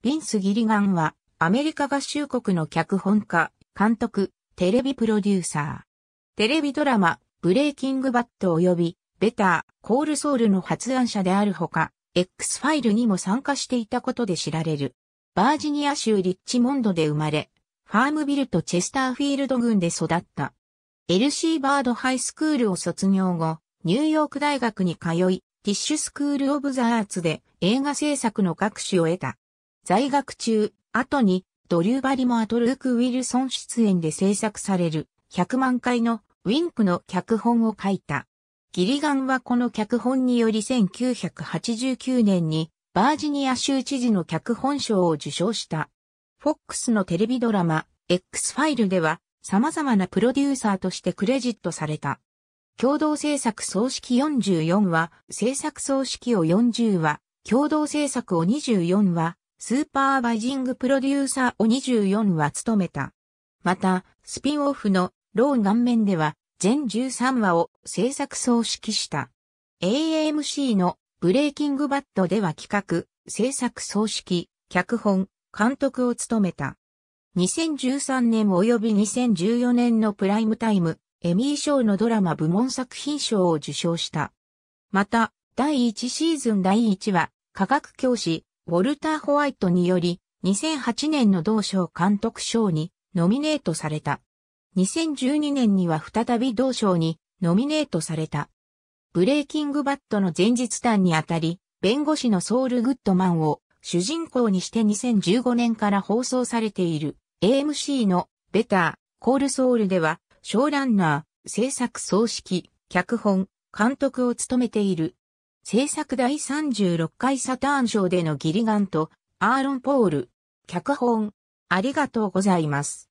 ビンス・ギリガンは、アメリカ合衆国の脚本家、監督、テレビプロデューサー。テレビドラマ、ブレイキングバット及び、ベター、コールソウルの発案者であるほか、X ファイルにも参加していたことで知られる。バージニア州リッチモンドで生まれ、ファームビルとチェスターフィールド群で育った。LC バードハイスクールを卒業後、ニューヨーク大学に通い、ティッシュスクールオブザアーツで映画制作の学習を得た。在学中、後に、ドリューバリモアとルーク・ウィルソン出演で制作される、100万回のウィンクの脚本を書いた。ギリガンはこの脚本により1989年にバージニア州知事の脚本賞を受賞した。フォックスのテレビドラマ X ファイルでは様々なプロデューサーとしてクレジットされた。共同制作総式44話、制作総式を40話、共同制作を24話、スーパーバイジングプロデューサーを24話務めた。また、スピンオフのロー顔面では全13話を制作総指揮した。AMC のブレイキングバットでは企画、制作総指揮、脚本、監督を務めた。2013年及び2014年のプライムタイム、エミー賞のドラマ部門作品賞を受賞した。また、第1シーズン第1話、科学教師、ウォルター・ホワイトにより、2008年の同賞監督賞にノミネートされた。2012年には再び同賞にノミネートされた。ブレイキングバットの前日誕にあたり、弁護士のソウル・グッドマンを主人公にして2015年から放送されている AMC のベター、コールソウルでは、ショーランナー、制作総指揮、脚本、監督を務めている制作第36回サターン賞でのギリガンとアーロン・ポール、脚本、ありがとうございます。